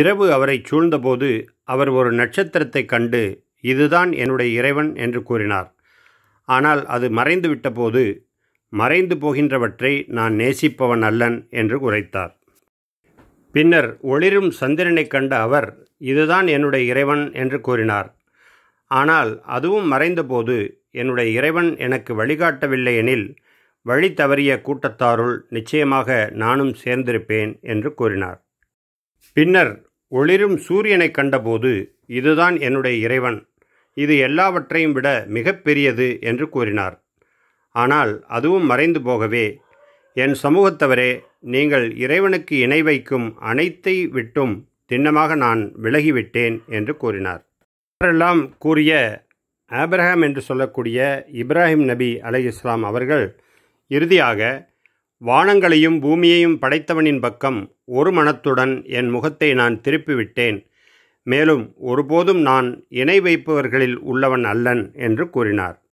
இரவு அவரை சூழ்ந்தபோது அவர் ஒரு நட்சத்திரத்தை கண்டு இதுதான் என்னுடைய இறைவன் என்று கூறினார் ஆனால் அது மறைந்து விட்டபோது மறைந்து போகின்றவற்றை நான் நேசிப்பவன் அல்லன் என்று உரைத்தார் பின்னர் ஒளிரும் சந்திரனை கண்ட அவர் இதுதான் என்னுடைய இறைவன் என்று கூறினார் ஆனால் அதுவும் மறைந்தபோது என்னுடைய இறைவன் எனக்கு வழிகாட்டவில்லை எனில் வழி தவறிய கூட்டத்தாருள் நிச்சயமாக நானும் சேர்ந்திருப்பேன் என்று கூறினார் பின்னர் ஒளிரும் சூரியனை கண்டபோது இதுதான் என்னுடைய இறைவன் இது எல்லாவற்றையும் விட மிகப்பெரியது என்று கூறினார் ஆனால் அதுவும் மறைந்து போகவே என் சமூகத்தவரே நீங்கள் இறைவனுக்கு இணை வைக்கும் அனைத்தை விட்டும் திண்ணமாக நான் விலகிவிட்டேன் என்று கூறினார் அவரெல்லாம் கூறிய ஆப்ரஹாம் என்று சொல்லக்கூடிய இப்ராஹிம் நபி அலை இஸ்லாம் அவர்கள் இறுதியாக வானங்களையும் பூமியையும் படைத்தவனின் பக்கம் ஒரு மனத்துடன் என் முகத்தை நான் திருப்பிவிட்டேன் மேலும் ஒருபோதும் நான் இணை வைப்பவர்களில் உள்ளவன் அல்லன் என்று கூறினார்